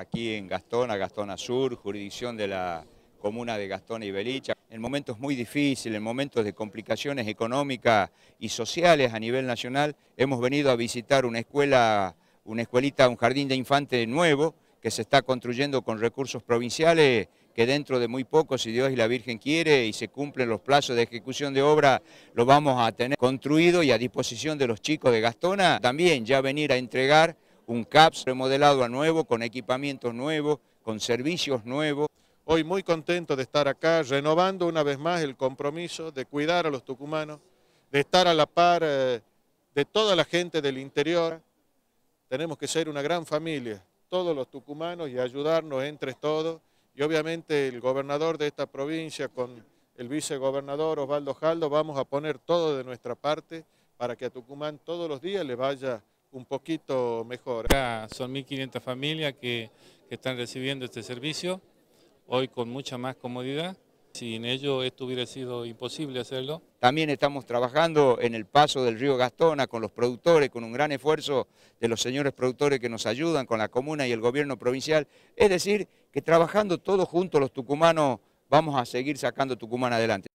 aquí en Gastona, Gastona Sur, jurisdicción de la comuna de Gastona y Belicha. En momentos muy difíciles, en momentos de complicaciones económicas y sociales a nivel nacional, hemos venido a visitar una escuela, una escuelita, un jardín de infantes nuevo que se está construyendo con recursos provinciales que dentro de muy poco, si Dios y la Virgen quiere y se cumplen los plazos de ejecución de obra, lo vamos a tener construido y a disposición de los chicos de Gastona. También ya venir a entregar un CAPS remodelado a nuevo, con equipamientos nuevos, con servicios nuevos. Hoy muy contento de estar acá, renovando una vez más el compromiso de cuidar a los tucumanos, de estar a la par eh, de toda la gente del interior. Tenemos que ser una gran familia, todos los tucumanos, y ayudarnos entre todos. Y obviamente el gobernador de esta provincia con el vicegobernador Osvaldo Jaldo, vamos a poner todo de nuestra parte para que a Tucumán todos los días le vaya un poquito mejor. son 1.500 familias que, que están recibiendo este servicio, hoy con mucha más comodidad. Sin ello esto hubiera sido imposible hacerlo. También estamos trabajando en el paso del río Gastona con los productores, con un gran esfuerzo de los señores productores que nos ayudan, con la comuna y el gobierno provincial. Es decir, que trabajando todos juntos los tucumanos vamos a seguir sacando Tucumán adelante.